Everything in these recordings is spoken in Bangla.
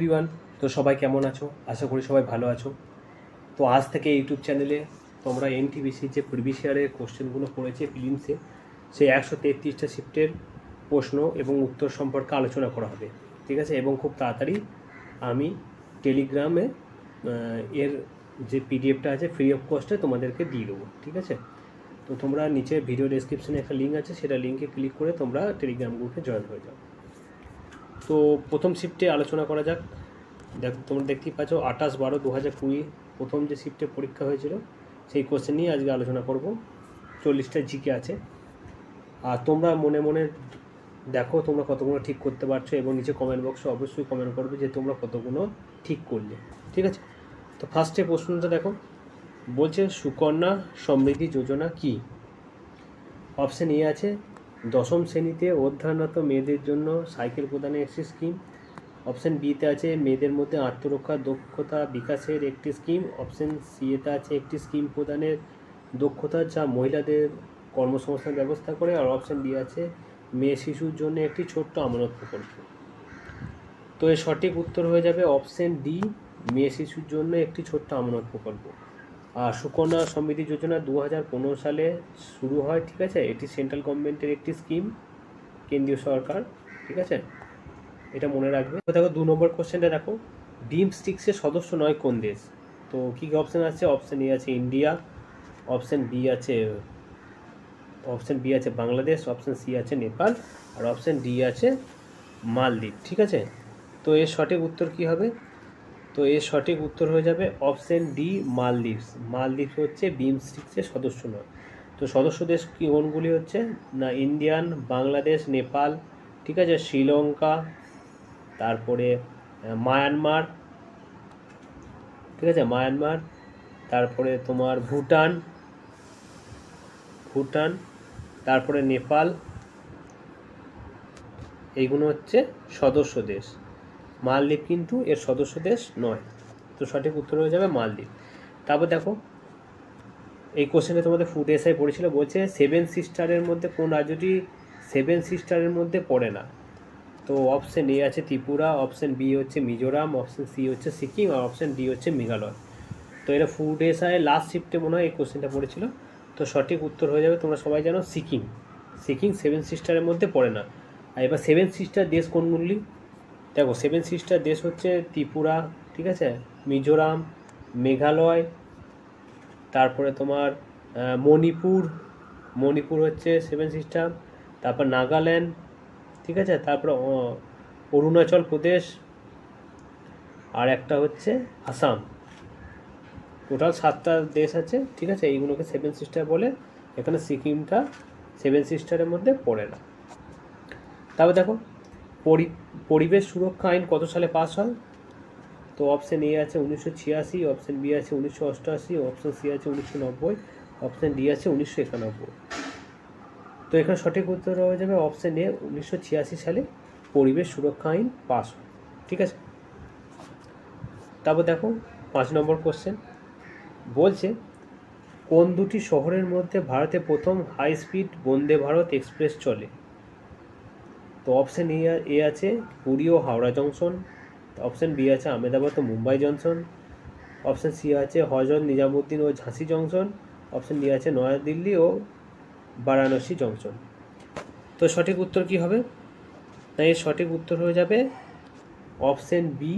এভরিওয়ান তো সবাই কেমন আছো আশা করি সবাই ভালো আছো তো আজ থেকে ইউটিউব চ্যানেলে তোমরা এনটিবিসির যে প্রিভিয়াস ইয়ারের কোশ্চেনগুলো পড়েছে ফিলিমসে সেই একশো তেত্রিশটা শিফটের প্রশ্ন এবং উত্তর সম্পর্কে আলোচনা করা হবে ঠিক আছে এবং খুব তাড়াতাড়ি আমি টেলিগ্রামে এর যে পিডিএফটা আছে ফ্রি অফ কস্টে তোমাদেরকে দিয়ে দেবো ঠিক আছে তো তোমরা নিচে ভিডিও ডিসক্রিপশানে একটা লিঙ্ক আছে সেটা লিঙ্কে ক্লিক করে তোমরা টেলিগ্রাম গ্রুপে জয়েন হয়ে যাও তো প্রথম শিফটে আলোচনা করা যাক দেখ তোমরা দেখতেই পাচ্ছ আঠাশ বারো দু হাজার কুড়ি প্রথম যে শিফটে পরীক্ষা হয়েছিল সেই কোশ্চেন নিয়ে আজকে আলোচনা করব চল্লিশটা জিকে আছে আর তোমরা মনে মনে দেখো তোমরা কতগুলো ঠিক করতে পারছো এবং নিচে কমেন্ট বক্সে অবশ্যই কমেন্ট করবে যে তোমরা কতগুলো ঠিক করলে ঠিক আছে তো ফার্স্টে প্রশ্নটা দেখো বলছে সুকন্যা সমৃদ্ধি যোজনা কি অপশান এ আছে দশম শ্রেণীতে অধ্যয়নরত মেয়েদের জন্য সাইকেল প্রদানের একটি স্কিম অপশান বিতে আছে মেয়েদের মধ্যে আত্মরক্ষা দক্ষতা বিকাশের একটি স্কিম অপশান এতে আছে একটি স্কিম প্রদানের দক্ষতা যা মহিলাদের কর্মসংস্থান ব্যবস্থা করে আর অপশান বি আছে মেয়ে শিশুর জন্য একটি ছোট্ট আমানত প্রকল্প তো এর সঠিক উত্তর হয়ে যাবে অপশান ডি মেয়ে শিশুর জন্য একটি ছোট্ট আমানত প্রকল্প সুকন্যা সমৃদ্ধি যোজনা দু সালে শুরু হয় ঠিক আছে এটি সেন্ট্রাল গভর্নমেন্টের একটি স্কিম কেন্দ্রীয় সরকার ঠিক আছে এটা মনে রাখবে দেখো দু নম্বর কোশ্চেনটা দেখো বিমস্টিক্সের সদস্য নয় কোন দেশ তো কী কী অপশান আছে অপশান এ আছে ইন্ডিয়া অপশান বি আছে অপশান বি আছে বাংলাদেশ অপশান সি আছে নেপাল আর অপশান ডি আছে মালদ্বীপ ঠিক আছে তো এর সঠিক উত্তর কী হবে তো এর সঠিক উত্তর হয়ে যাবে অপশন ডি মালদ্বীপস মালদ্বীপ হচ্ছে বিমস্টিক্সের সদস্য নয় তো সদস্য দেশ কি কোনগুলি হচ্ছে না ইন্ডিয়ান বাংলাদেশ নেপাল ঠিক আছে শ্রীলঙ্কা তারপরে মায়ানমার ঠিক আছে মায়ানমার তারপরে তোমার ভুটান ভুটান তারপরে নেপাল এইগুলো হচ্ছে সদস্য দেশ মালদ্বীপ কিন্তু এর সদস্য দেশ নয় তো সঠিক উত্তর হয়ে যাবে মালদ্বীপ তারপর দেখো এই কোশ্চেনে তোমাদের ফুড এসআই পড়েছিল বলছে সেভেন সিস্টারের মধ্যে কোন রাজ্যটি সেভেন সিস্টারের মধ্যে পড়ে না তো অপশান এ আছে ত্রিপুরা অপশান বি হচ্ছে মিজোরাম অপশান সি হচ্ছে সিকিম আর অপশন ডি হচ্ছে মেঘালয় তো এটা ফুড এসআই লাস্ট শিফটে মনে হয় এই কোশ্চেনটা পড়েছিল তো সঠিক উত্তর হয়ে যাবে তোমরা সবাই জানো সিকিম সিকিম সেভেন সিস্টারের মধ্যে পড়ে না আর এবার সেভেন সিস্টার দেশ কোনগুলি দেখো সেভেন সিস্টার দেশ হচ্ছে ত্রিপুরা ঠিক আছে মিজোরাম মেঘালয় তারপরে তোমার মণিপুর মণিপুর হচ্ছে সেভেন সিস্টার তারপর নাগাল্যান্ড ঠিক আছে তারপর অরুণাচল প্রদেশ আর একটা হচ্ছে আসাম টোটাল সাতটা দেশ আছে ঠিক আছে এইগুলোকে সেভেন সিস্টার বলে এখানে সিকিমটা সেভেন সিস্টারের মধ্যে পড়ে না তারপর দেখো পরিবেশ সুরক্ষা আইন কত সালে পাস হয় তো অপশান এ আছে উনিশশো ছিয়াশি অপশান বি আছে উনিশশো অষ্টআশি অপশান সি আছে উনিশশো নব্বই অপশান ডি আছে উনিশশো একানব্বই তো এখানে সঠিক উত্তর হয়ে যাবে অপশান এ উনিশশো ছিয়াশি সালে পরিবেশ সুরক্ষা আইন পাস হয় ঠিক আছে তারপর দেখো পাঁচ নম্বর কোশ্চেন বলছে কোন দুটি শহরের মধ্যে ভারতে প্রথম high speed Vande Bharat express চলে তো অপশান এ আছে পুরী ও হাওড়া জংশন অপশান বি আছে আহমেদাবাদ ও মুম্বাই জংশন অপশান সি আছে হজরত নিজামুদ্দিন ও ঝাঁসি জংশন অপশান ডি আছে নয়াদিল্লি ও বারাণসী জংশন তো সঠিক উত্তর কি হবে না এর সঠিক উত্তর হয়ে যাবে অপশান বি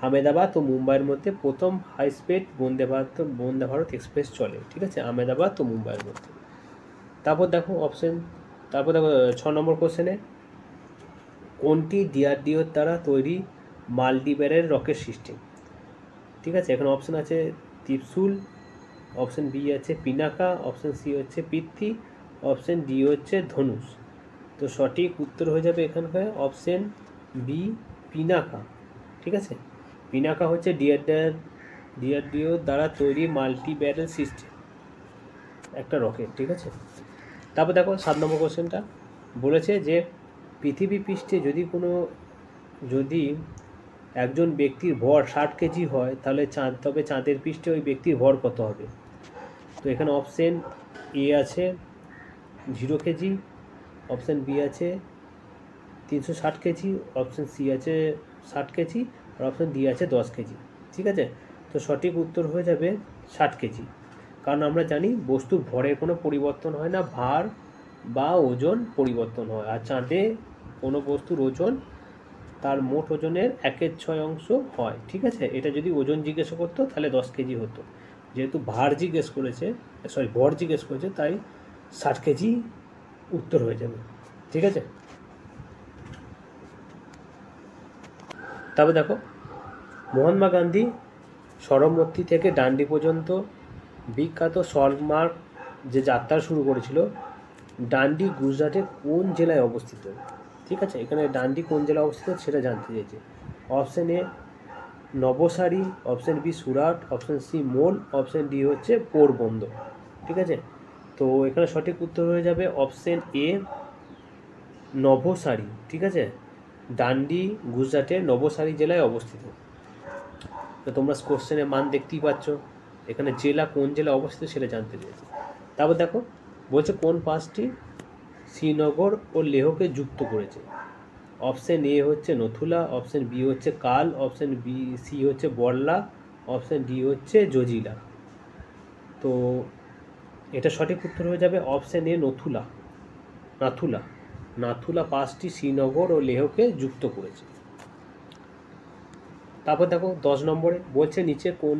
আহমেদাবাদ ও মুম্বাইয়ের মধ্যে প্রথম high speed Vande Bharat Vande Bharat express চলে ঠিক আছে আহমেদাবাদ ও মুম্বাইয়ের মধ্যে তারপর দেখো অপশান তারপর দেখো ছ নম্বর কোশ্চেনে কোনটি ডিআরডিওর দ্বারা তৈরি মাল্টিপ্যারের রকেট সিস্টেম ঠিক আছে এখানে অপশন আছে টিপসুল অপশন বি আছে পিনাকা অপশন সি হচ্ছে পিত্তি অপশন ডি হচ্ছে ধনুষ তো সঠিক উত্তর হয়ে যাবে এখানকার অপশন বি পিনাকা ঠিক আছে পিনাকা হচ্ছে ডিআরডিআর ডিআরডিও দ্বারা তৈরি মাল্টি ব্যারেল সিস্টেম একটা রকেট ঠিক আছে তারপর দেখো সাত নম্বর কোশ্চেনটা বলেছে যে পৃথিবী পৃষ্ঠে যদি কোনো যদি একজন ব্যক্তির ভর ষাট কেজি হয় তাহলে চাঁদ তবে চাঁদের পৃষ্ঠে ওই ব্যক্তির ভর কত হবে তো এখানে অপশান এ আছে জিরো কেজি অপশান বি আছে তিনশো ষাট কেজি অপশান সি আছে ষাট কেজি আর অপশান ডি আছে দশ কেজি ঠিক আছে তো সঠিক উত্তর হয়ে যাবে ষাট কেজি কারণ আমরা জানি বস্তুর ভরের কোনো পরিবর্তন হয় না ভার বা ওজন পরিবর্তন হয় আর চাঁদে কোনো বস্তুর ওজন তার মোট ওজনের একের ছয় অংশ হয় ঠিক আছে এটা যদি ওজন জিজ্ঞেস করতো তাহলে দশ কেজি হতো যেহেতু ভার জিজ্ঞেস করেছে সরি ভর জিজ্ঞেস করেছে তাই ষাট কেজি উত্তর হয়ে যাবে ঠিক আছে তবে দেখো মহাত্মা গান্ধী সরমূর্তি থেকে ডান্ডি পর্যন্ত বিখ্যাত সলমার্ক যে যাত্রা শুরু করেছিল ডান্ডি গুজরাটের কোন জেলায় অবস্থিত ঠিক আছে এখানে ডান্ডি কোন জেলা অবস্থিত সেটা জানতে চেয়েছে option A Navsari option B Surat option C মোল অপশান ডি হচ্ছে পোরবন্দর ঠিক আছে তো এখানে সঠিক উত্তর হয়ে যাবে অপশান এ নবসারী ঠিক আছে ডান্ডি গুজরাটের নবসারী জেলায় অবস্থিত তো তোমরা কোশ্চেনের মান দেখতেই পাচ্ছ এখানে জেলা কোন জেলা অবস্থিত সেটা জানতে চেয়েছে তারপর দেখো বলছে কোন পাঁচটি শ্রীনগর ও লেহকে যুক্ত করেছে অপশন এ হচ্ছে নথুলা অপশন বি হচ্ছে কাল অপশন বি সি হচ্ছে বড়লা অপশন ডি হচ্ছে জজিলা তো এটা সঠিক উত্তর হয়ে যাবে অপশন এ নথুলা নাথুলা নাথুলা পাঁচটি শ্রীনগর ও লেহকে যুক্ত করেছে তারপর দেখো দশ নম্বরে বলছে নিচে কোন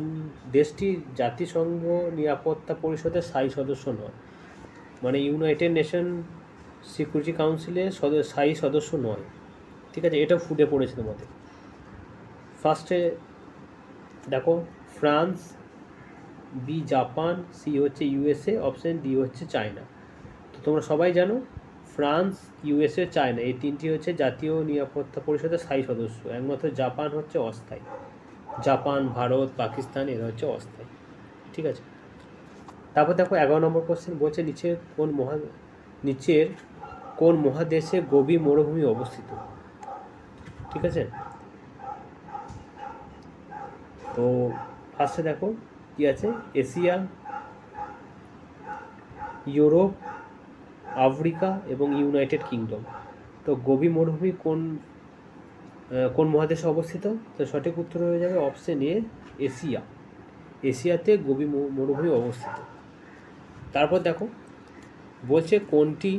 দেশটি জাতিসংঘ নিরাপত্তা পরিষদের স্থায়ী সদস্য নয় মানে ইউনাইটেড নেশন সিকিউরিটি কাউন্সিলে স্থায়ী সদস্য নয় ঠিক আছে এটা ফুটে পড়েছে তোমাদের ফার্স্টে দেখো ফ্রান্স বি জাপান সি হচ্ছে ইউএসএ অপশন ডি হচ্ছে চায়না তো তোমরা সবাই জানো ফ্রান্স ইউএসএ চায়না এই তিনটি হচ্ছে জাতীয় নিরাপত্তা পরিষদের স্থায়ী সদস্য একমাত্র জাপান হচ্ছে অস্থায়ী জাপান ভারত পাকিস্তান এরা হচ্ছে অস্থায়ী ঠিক আছে তারপর দেখো এগারো নম্বর কোশ্চেন বলছে নিচের কোন মহা নিচের কোন মহাদেশে গভি মরুভূমি অবস্থিত ঠিক আছে তো ফার্স্টে দেখো কি আছে এশিয়া ইউরোপ আফ্রিকা এবং ইউনাইটেড কিংডম তো গভি মরুভূমি কোন কোন মহাদেশে অবস্থিত তো সঠিক উত্তর হয়ে যাবে অপশন এ এশিয়া এশিয়াতে গভি মরুভূমি অবস্থিত তারপর দেখো বলছে কোনটি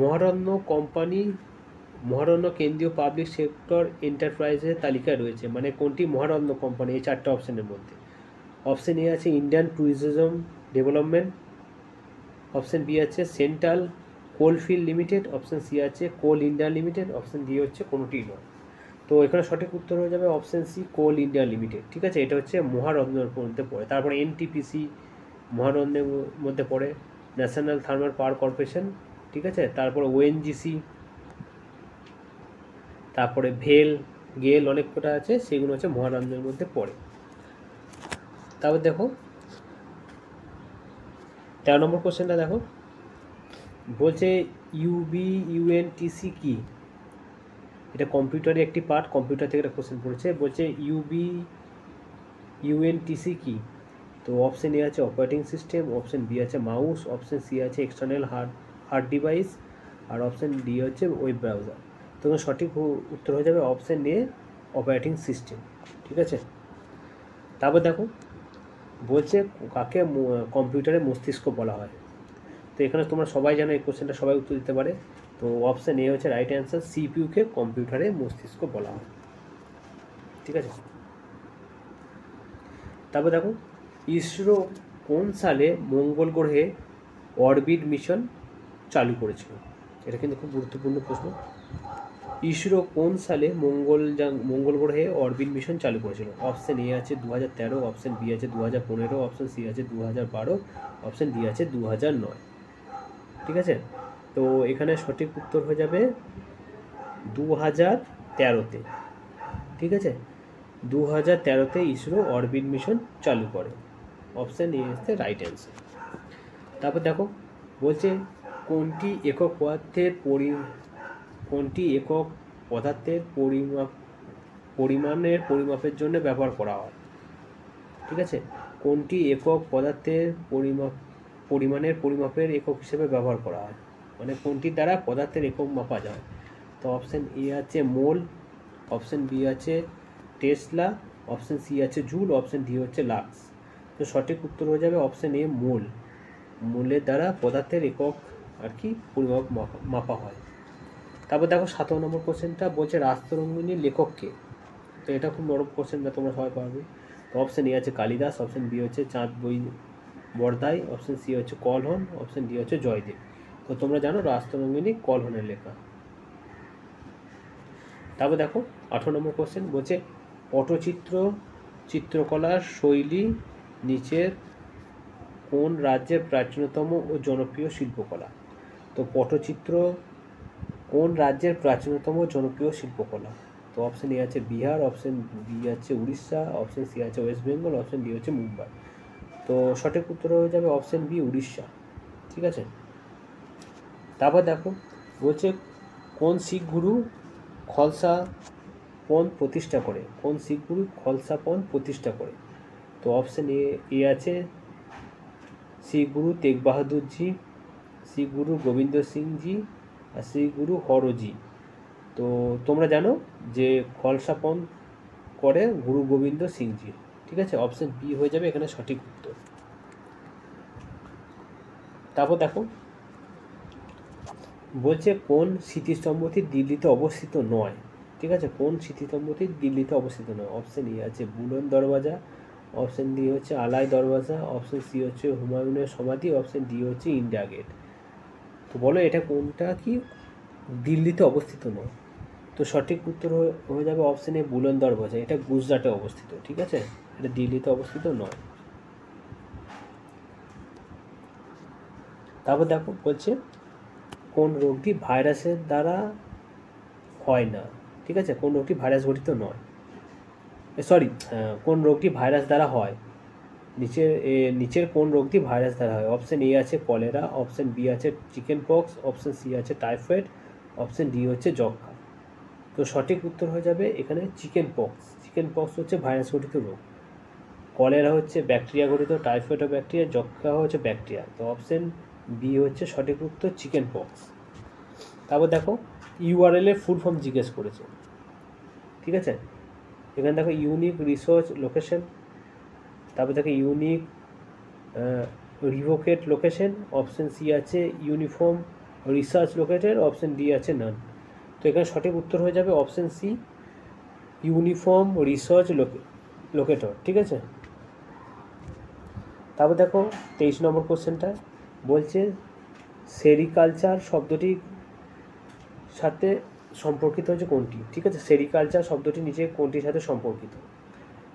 মহারণ্য কোম্পানি মহারণ্য কেন্দ্রীয় পাবলিক সেক্টর এন্টারপ্রাইজের তালিকায় রয়েছে মানে কোনটি মহারণ্য কোম্পানি এই চারটে অপশানের মধ্যে অপশান এ আছে Indian tourism development option B আছে central coalfield limited option C আছে Coal India Limited option D হচ্ছে কোনোটি নয় তো এখানে সঠিক উত্তর হয়ে যাবে option C Coal India Limited ঠিক আছে এটা হচ্ছে মহারত্নের মধ্যে পড়ে তারপরে এনটিপিসি মহারণ্যের মধ্যে পড়ে ন্যাশনাল থার্মাল পাওয়ার কর্পোরেশন ঠিক আছে তারপর ওএনজিসি তারপরে ভেল গেল অনেক কটা আছে সেগুলো হচ্ছে মহানন্দের মধ্যে পড়ে তারপর দেখো তেরো নম্বর কোশ্চেনটা দেখো বলছে ইউবি ইউএনটিসি কি এটা কম্পিউটারের একটি পার্ট কম্পিউটার থেকে একটা কোশ্চেন পড়েছে বলছে ইউবি ইউএনটিসি কি তো অপশন এ আছে অপারেটিং সিস্টেম অপশন বি আছে মাউস অপশন সি আছে এক্সটার্নাল হার্ড হার্ড ডিভাইস আর অপশান ডি হচ্ছে ওয়েব ব্রাউজার তখন সঠিক উত্তর হয়ে যাবে অপশান এ অপারেটিং সিস্টেম ঠিক আছে তারপর দেখো বলছে কাকে কম্পিউটারে মস্তিষ্ক বলা হয় তো এখানে তোমরা সবাই জানো এই কোশ্চেনটা সবাই উত্তর দিতে পারে তো অপশান এ হচ্ছে রাইট অ্যান্সার সিপিউকে কম্পিউটারে মস্তিষ্ক বলা হয় ঠিক আছে তারপর দেখো ইসরো কোন সালে মঙ্গল গ্রহে অরবিট মিশন চালু করেছিল এটা কিন্তু খুব গুরুত্বপূর্ণ প্রশ্ন ইসরো কোন সালে মঙ্গল মঙ্গল গ্রহে অরবিন মিশন চালু করেছিল অপশন এ আছে দু হাজার তেরো অপশন বি আছে দু হাজার পনেরো অপশন সি আছে দু হাজার বারো অপশন ডি আছে দু হাজার নয় ঠিক আছে তো এখানে সঠিক উত্তর হয়ে যাবে দু হাজার তেরোতে ঠিক আছে দু হাজার তেরোতে ইসরো অরবিন মিশন চালু করে অপশান এ এসছে রাইট অ্যান্সার তারপর দেখো বলছে কোনটি একক পদার্থের পরি কোনটি একক পদার্থের পরিমাপ পরিমাণের পরিমাপের জন্য ব্যবহার করা হয় ঠিক আছে কোনটি একক পদার্থের পরিমাপ পরিমাণের পরিমাপের একক হিসেবে ব্যবহার করা হয় মানে কোনটির দ্বারা পদার্থের একক মাপা যায় তো অপশান এ আছে মোল অপশান বি আছে টেসলা অপশান সি আছে জুল অপশান ডি হচ্ছে লাক্স তো সঠিক উত্তর হয়ে যাবে অপশান এ মোল মোলের দ্বারা পদার্থের একক আর কি পরিমাপ মাপা হয় তারপর দেখো সতেরো নম্বর কোশ্চেনটা বলছে রাস্তরঙ্গিনী লেখককে তো এটা খুব বড় কোশ্চেনটা তোমরা সবাই পারবে তো অপশান এ আছে কালিদাস অপশান বি হচ্ছে চাঁদ বই বর্দাই অপশান সি হচ্ছে কলহন অপশান ডি হচ্ছে জয়দেব তো তোমরা জানো রাস্তরঙ্গিনী কলহনের লেখা তারপর দেখো আঠারো নম্বর কোশ্চেন বলছে পটচিত্র চিত্রকলার শৈলী নিচের কোন রাজ্যের প্রাচীনতম ও জনপ্রিয় শিল্পকলা তো পটচিত্র কোন রাজ্যের প্রাচীনতম জনপ্রিয় শিল্পকলা তো অপশান এ আছে বিহার অপশান বি আছে উড়িষ্যা অপশান সি আছে ওয়েস্ট বেঙ্গল অপশান ডি হচ্ছে মুম্বাই তো সঠিক উত্তর হয়ে যাবে অপশান বি উড়িষ্যা ঠিক আছে তারপর দেখো বলছে কোন শিখ গুরু খলসা পণ প্রতিষ্ঠা করে কোন শিখ গুরু খলসা পণ প্রতিষ্ঠা করে তো অপশান এ এ আছে শিখ গুরু তেগ বাহাদুরজি শ্রী গুরু গোবিন্দ সিংজি আর শ্রী গুরু হরজি তো তোমরা জানো যে খলসাপন করে গুরু গোবিন্দ সিংজি ঠিক আছে অপশান বি হয়ে যাবে এখানে সঠিক উত্তর তারপর দেখো বলছে কোন স্মৃতিস্তম্ভটি দিল্লিতে অবস্থিত নয় ঠিক আছে কোন স্মৃতিস্তম্ভটি দিল্লিতে অবস্থিত নয় অপশান ই আছে বুলন দরওয়াজা অপশান ডি হচ্ছে আলাই দরওয়াজা অপশান সি হচ্ছে হুমায়ুনের সমাধি অপশান ডি হচ্ছে ইন্ডিয়া গেট তো বলো এটা কোনটা কি দিল্লিতে অবস্থিত নয় তো সঠিক উত্তর হয়ে যাবে অপশানে বুলন দরবাজা এটা গুজরাটে অবস্থিত ঠিক আছে এটা দিল্লিতে অবস্থিত নয় তারপর দেখো বলছে কোন রোগটি ভাইরাসের দ্বারা হয় না ঠিক আছে কোন রোগটি ভাইরাস ঘটিত নয় সরি কোন রোগটি ভাইরাস দ্বারা হয় নিচের নিচের কোন রোগটি ভাইরাস দ্বারা হয় অপশন এ আছে কলেরা অপশন বি আছে চিকেন পক্স অপশন সি আছে টাইফয়েড অপশন ডি হচ্ছে যক্ষা তো সঠিক উত্তর হয়ে যাবে এখানে চিকেন পক্স চিকেন পক্স হচ্ছে ভাইরাস গঠিত রোগ কলেরা হচ্ছে ব্যাকটেরিয়া গঠিত টাইফয়েড ব্যাকটেরিয়া যক্ষা হচ্ছে ব্যাকটেরিয়া তো অপশন বি হচ্ছে সঠিক উত্তর চিকেন পক্স তারপর দেখো ইউআরএল এর ফুল ফর্ম জিজ্ঞেস করেছে ঠিক আছে এখানে দেখো ইউনিক রিসার্চ লোকেশন তারপর দেখে unique revocate location option C আছে uniform research located option D আছে নান তো এখানে সঠিক উত্তর হয়ে যাবে option C uniform research locator ঠিক আছে তারপর দেখো তেইশ নম্বর কোশ্চেনটা বলছে সেরিকালচার শব্দটির সাথে সম্পর্কিত হচ্ছে কোনটি ঠিক আছে সেরিকালচার শব্দটি নিচে কোনটির সাথে সম্পর্কিত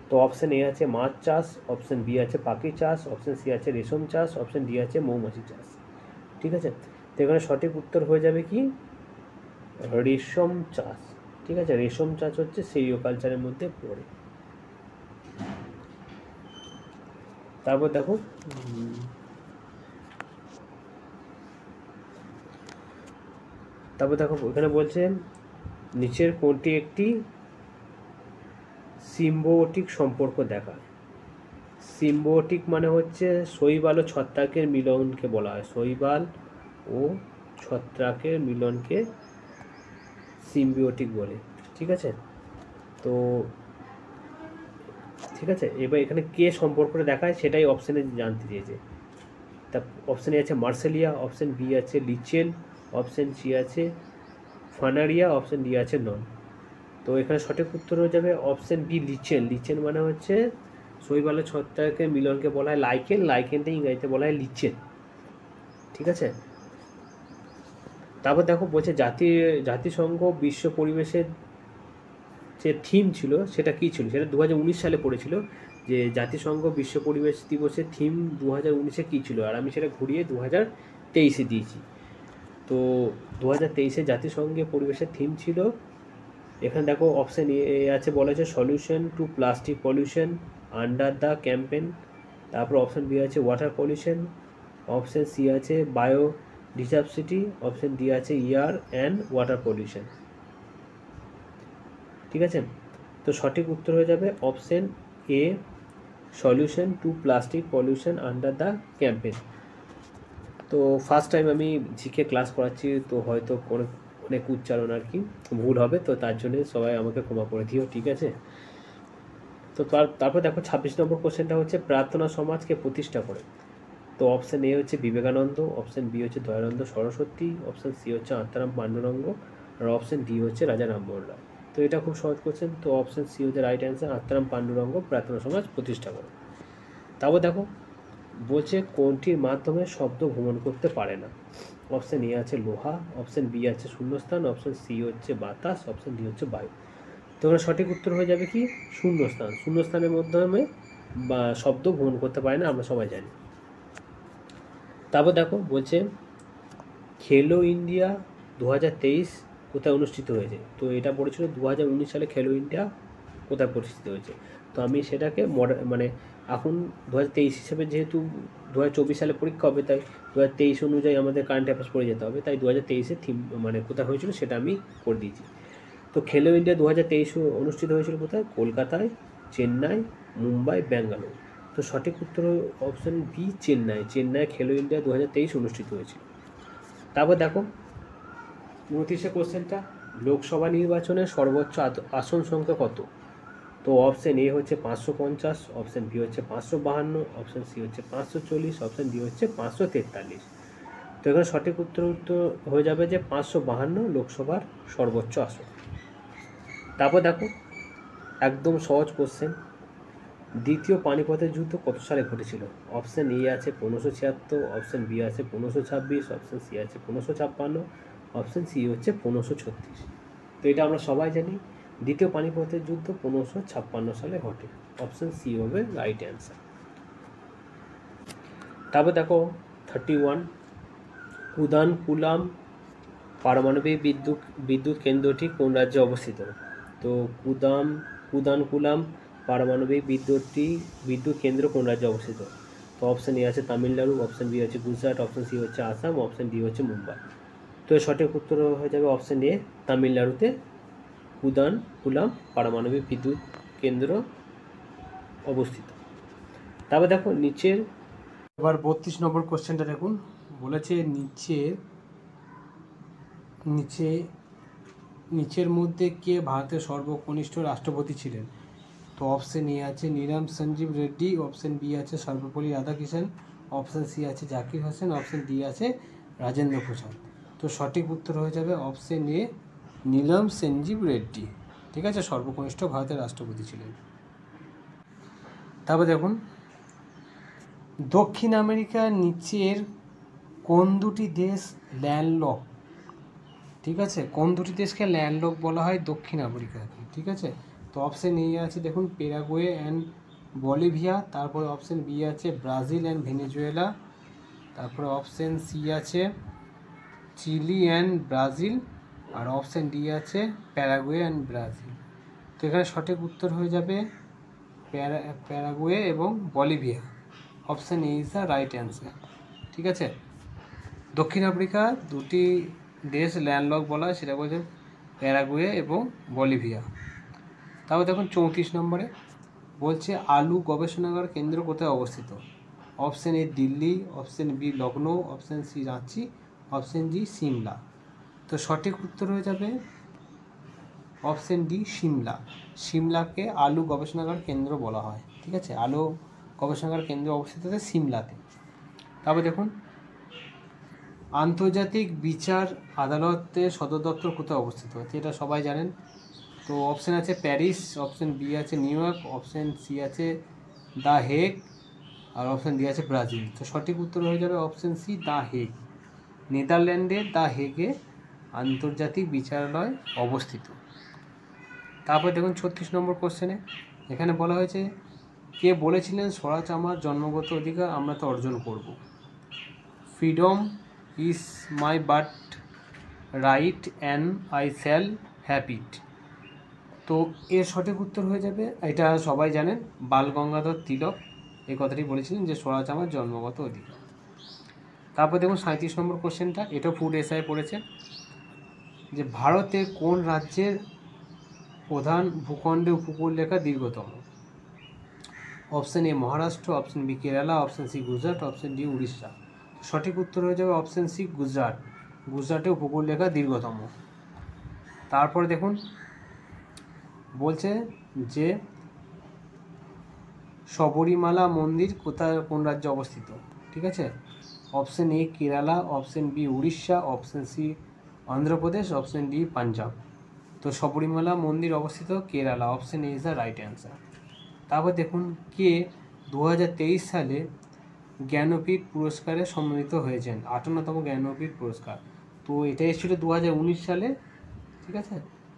তো অপশান এ আছে মাছ চাষ অপশান বি আছে পাখি চাষ অপশান সি আছে রেশম চাষ অপশন ডি আছে মৌমাছি চাষ ঠিক আছে তো এখানে সঠিক উত্তর হয়ে যাবে কি রেশম চাষ ঠিক আছে রেশম চাষ হচ্ছে সেরিও কালচারের মধ্যে পড়ে তারপর দেখো তারপর দেখো এখানে বলছে নিচের কোনটি একটি সিম্বোটিক সম্পর্ক দেখায় সিম্বোটিক মানে হচ্ছে শৈবাল ও ছত্রাকের মিলনকে বলা হয় শৈবাল ও ছত্রাকের মিলনকে সিম্বিওটিক বলে ঠিক আছে তো ঠিক আছে এবার এখানে কে সম্পর্কটা দেখায় সেটাই অপশানে জানতে চেয়েছে তা অপশানে আছে মার্সেলিয়া অপশান বি আছে লিচেল অপশান সি আছে ফানারিয়া অপশান ডি আছে নন তো এখানে সঠিক উত্তর হয়ে যাবে অপশান বি লিচেন লিচেন মানে হচ্ছে শৈবালের ছত্রাকে মিলনকে বলা হয় লাইকেন লাইকেনটা ইংরাজিতে বলা হয় লিচেন ঠিক আছে তারপর দেখো বলছে জাতি জাতিসংঘ বিশ্ব পরিবেশের যে থিম ছিল সেটা কী ছিল সেটা দু সালে পড়েছিল যে জাতিসংঘ বিশ্ব পরিবেশ দিবসের থিম দু হাজার উনিশে কী ছিল আর আমি সেটা ঘুরিয়ে দু হাজার তেইশে দিয়েছি তো দু হাজার তেইশে জাতিসংঘে পরিবেশের থিম ছিল এখানে দেখো অপশান এ আছে বলা solution to plastic pollution under the campaign তারপর অপশান বি আছে ওয়াটার পলিউশন অপশান সি আছে বায়ো ডিসাবসিটি অপশান ডি আছে ইয়ার অ্যান্ড ওয়াটার পলিউশন ঠিক আছে তো সঠিক উত্তর হয়ে যাবে option A solution to plastic pollution under the campaign তো ফার্স্ট টাইম আমি জিকে ক্লাস করাচ্ছি তো হয়তো কোনো অনেক উচ্চারণ আর কি ভুল হবে তো তার জন্য সবাই আমাকে ক্ষমা করে দিও ঠিক আছে তো তারপর দেখো ছাব্বিশ নম্বর কোশ্চেনটা হচ্ছে প্রার্থনা সমাজকে প্রতিষ্ঠা করে তো অপশান এ হচ্ছে বিবেকানন্দ অপশান বি হচ্ছে দয়ানন্দ সরস্বতী অপশান সি হচ্ছে আত্মারাম পাণ্ডুরঙ্গ আর অপশান ডি হচ্ছে রাজা রামমোহন রায় তো এটা খুব সহজ কোশ্চেন তো অপশান সি হচ্ছে রাইট অ্যান্সার আত্মারাম পাণ্ডুরঙ্গ প্রার্থনা সমাজ প্রতিষ্ঠা করে তারপর দেখো বলছে কোনটির মাধ্যমে শব্দ ভ্রমণ করতে পারে না অপশান এ আছে লোহা অপশান বি আছে শূন্যস্থান অপশান সি হচ্ছে বাতাস অপশান ডি হচ্ছে বায়ু তখন সঠিক উত্তর হয়ে যাবে কি শূন্যস্থান শূন্যস্থানের মাধ্যমে বা শব্দ ভ্রমণ করতে পারে না আমরা সবাই জানি তারপর দেখো বলছে খেলো ইন্ডিয়া দু কোথায় অনুষ্ঠিত হয়েছে তো এটা পড়েছিল দু সালে খেলো ইন্ডিয়া কোথায় প্রতিষ্ঠিত হয়েছে তো আমি সেটাকে মডার মানে এখন দু হিসেবে যেহেতু দু সালে পরীক্ষা হবে তাই দু তেইশ অনুযায়ী আমাদের কারেন্ট অ্যাফেয়ার্স পড়ে যেতে হবে তাই দু হাজার তেইশে থিম মানে কোথায় হয়েছিল সেটা আমি করে দিয়েছি তো খেলো ইন্ডিয়া দু হাজার তেইশে অনুষ্ঠিত হয়েছিল কোথায় কলকাতায় চেন্নাই মুম্বাই ব্যাঙ্গালোর তো সঠিক উত্তর অপশান বি চেন্নাই চেন্নাই খেলো ইন্ডিয়া দু হাজার তেইশ অনুষ্ঠিত হয়েছিল তারপর দেখো উনত্রিশে কোশ্চেনটা লোকসভা নির্বাচনের সর্বোচ্চ আসন সংখ্যা কত তো অপশন এ হচ্ছে পাঁচশো পঞ্চাশ অপশন বি হচ্ছে পাঁচশো বাহান্ন অপশন সি হচ্ছে পাঁচশো চল্লিশ অপশন ডি হচ্ছে পাঁচশো তেতাল্লিশ তো এখানে সঠিক উত্তর উত্তর হয়ে যাবে যে পাঁচশো বাহান্ন লোকসভার সর্বোচ্চ আসন তারপর দেখো একদম সহজ কোশ্চেন দ্বিতীয় পানিপথের যুদ্ধ কত সালে ঘটেছিল অপশান এ আছে পনেরোশো ছিয়াত্তর অপশন বি আছে পনেরোশো ছাব্বিশ অপশন সি আছে পনেরোশো ছাপ্পান্ন অপশন সি হচ্ছে পনেরোশো ছত্রিশ তো এটা আমরা সবাই জানি দ্বিতীয় পানিপথের যুদ্ধ পনেরোশো ছাপ্পান্ন সালে ঘটে অপশন সি হবে রাইট অ্যান্সার তারপর দেখো থার্টি ওয়ান কুদানকুলাম পারমাণবিক বিদ্যুৎ বিদ্যুৎ কেন্দ্রটি কোন রাজ্যে অবস্থিত তো কুদাম কুদানকুলাম পারমাণবিক বিদ্যুৎটি বিদ্যুৎ কেন্দ্র কোন রাজ্যে অবস্থিত তো অপশন এ আছে তামিলনাড়ু অপশন বি হচ্ছে গুজরাট অপশন সি হচ্ছে আসাম অপশন ডি হচ্ছে মুম্বাই তো সঠিক উত্তর হয়ে যাবে অপশান এ তামিলনাড়ুতে উদান কুলাম পারমাণবিক বিদ্যুৎ কেন্দ্র অবস্থিত তারপর দেখো নিচের এবার বত্রিশ নম্বর কোশ্চেনটা দেখুন বলেছে নিচে নিচে নিচের মধ্যে কে ভারতের সর্বকনিষ্ঠ রাষ্ট্রপতি ছিলেন তো অপশান এ আছে নিরাম সঞ্জীব রেড্ডি অপশান বি আছে সর্বপল্লী রাধাকৃষ্ণ অপশান সি আছে জাকির হোসেন অপশান ডি আছে রাজেন্দ্র প্রসাদ তো সঠিক উত্তর হয়ে যাবে অপশান এ নীলম সেঞ্জীব রেড্ডি ঠিক আছে সর্বকনিষ্ঠ ভারতের রাষ্ট্রপতি ছিলেন তারপর দেখুন দক্ষিণ আমেরিকার নিচের কোন দুটি দেশ ল্যান্ডলক ঠিক আছে কোন দুটি দেশকে ল্যান্ডলক বলা হয় দক্ষিণ আমেরিকাকে ঠিক আছে তো অপশান এ আছে দেখুন পেরাগুয়ে অ্যান্ড বলিভিয়া তারপরে অপশান বি আছে ব্রাজিল অ্যান্ড ভেনেজুয়েলা তারপরে অপশান সি আছে চিলি অ্যান্ড ব্রাজিল আর অপশান ডি আছে প্যারাগুয়ে অ্যান্ড ব্রাজিল তো এখানে সঠিক উত্তর হয়ে যাবে প্যারা প্যারাগুয়ে এবং Bolivia option A is the right answer ঠিক আছে দক্ষিণ আফ্রিকা দুটি দেশ ল্যান্ডলক বলা হয় সেটা বলছে প্যারাগুয়ে এবং বলিভিয়া তারপর দেখুন চৌত্রিশ নম্বরে বলছে আলু গবেষণাগার কেন্দ্র কোথায় অবস্থিত option A Delhi option B Lucknow option C Ranchi option G Shimla তো সঠিক উত্তর হয়ে যাবে অপশন ডি সিমলা সিমলাকে আলু গবেষণাগার কেন্দ্র বলা হয় ঠিক আছে আলু গবেষণাগার কেন্দ্র অবস্থিত আছে সিমলাতে তারপর দেখুন আন্তর্জাতিক বিচার আদালতে সদর দপ্তর কোথায় অবস্থিত এটা সবাই জানেন তো অপশন আছে প্যারিস অপশন বি আছে নিউ ইয়র্ক অপশন সি আছে দ্য হেগ আর অপশন ডি আছে ব্রাজিল তো সঠিক উত্তর হয়ে যাবে অপশন সি দ্য হেগ নেদারল্যান্ডে দ্য হেগে আন্তর্জাতিক বিচারালয় অবস্থিত তারপর দেখুন ছত্রিশ নম্বর কোশ্চেনে এখানে বলা হয়েছে কে বলেছিলেন স্বরাজ আমার জন্মগত অধিকার আমরা তো অর্জন করব freedom is my birth right and I shall have it তো এর সঠিক উত্তর হয়ে যাবে এটা সবাই জানেন বালগঙ্গাধর তিলক এই কথাটি বলেছিলেন যে স্বরাজ আমার জন্মগত অধিকার তারপর দেখুন সাঁত্রিশ নম্বর কোশ্চেনটা এটা ফুড এসআই পড়েছে যে ভারতে কোন রাজ্যের প্রধান ভূখণ্ডে উপকূলরেখা দীর্ঘতম option A Maharashtra option B Kerala option C Gujarat option D Orissa সঠিক উত্তর হয়ে যাবে অপশান সি গুজরাট গুজরাটে উপকূলরেখা দীর্ঘতম তারপরে দেখুন বলছে যে শবরীমালা মন্দির কোথায় কোন রাজ্যে অবস্থিত ঠিক আছে option A Kerala option B Orissa option C Andhra Pradesh option D Punjab তো সবরিমালা মন্দির অবস্থিত Kerala option A is the right answer তারপর দেখুন কে দু সালে জ্ঞানপীঠ পুরস্কারে সম্মানিত হয়েছেন আটান্নতম জ্ঞানপীঠ পুরস্কার তো এটা এসেছিল দু সালে ঠিক আছে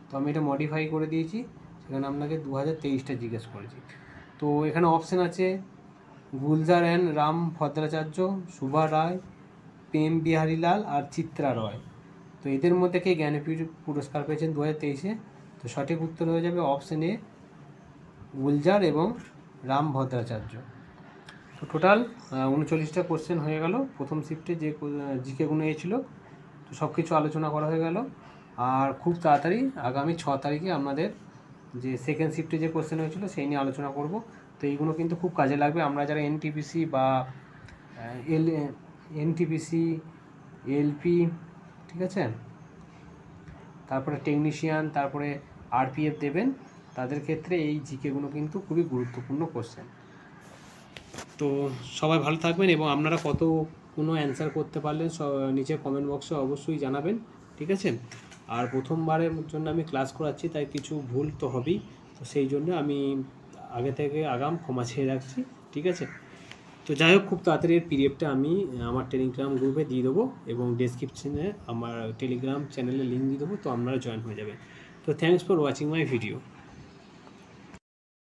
তো আমি এটা মডিফাই করে দিয়েছি সেখানে আপনাকে দু হাজার তেইশটা জিজ্ঞেস করেছি তো এখানে অপশান আছে গুলজার অ্যান্ড রাম ভদ্রাচার্য শুভা রায় প্রেম বিহারীলাল আর চিত্রা রয় তো এদের মধ্যে কে জ্ঞানপীঠ পুরস্কার পেয়েছেন দু হাজার তেইশে তো সঠিক উত্তর হয়ে যাবে অপশন এ গুলজার এবং রাম ভদ্রাচার্য তো টোটাল উনচল্লিশটা কোশ্চেন হয়ে গেল প্রথম শিফটে যে জিকেগুলো এসেছিলো তো সব কিছু আলোচনা করা হয়ে গেল আর খুব তাড়াতাড়ি আগামী ছ তারিখে আমাদের যে সেকেন্ড শিফটে যে কোশ্চেন হয়েছিল সেই নিয়ে আলোচনা করব তো এইগুলো কিন্তু খুব কাজে লাগবে আমরা যারা এনটিপিসি বা এল এনটিপিসি এলপি ঠিক আছে তারপরে টেকনিশিয়ান তারপরে আরপিএফ দেবেন তাদের ক্ষেত্রে এই জিকেগুলো কিন্তু খুবই গুরুত্বপূর্ণ কোশ্চেন তো সবাই ভালো থাকবেন এবং আপনারা কত কোনো অ্যান্সার করতে পারলেন নিচে কমেন্ট বক্সে অবশ্যই জানাবেন ঠিক আছে আর প্রথমবারের জন্য আমি ক্লাস করাচ্ছি তাই কিছু ভুল তো হবেই তো সেই জন্য আমি আগে থেকে আগাম ক্ষমা চেয়ে রাখছি ঠিক আছে তো যাই হোক খুব তাড়াতাড়ি এর পিডিএফটা আমি আমার টেলিগ্রাম গ্রুপে দিয়ে দেবো এবং ডেসক্রিপশনে আমার টেলিগ্রাম চ্যানেলের লিঙ্ক দিয়ে দেবো তো আপনারা জয়েন হয়ে যাবে তো thanks for watching my video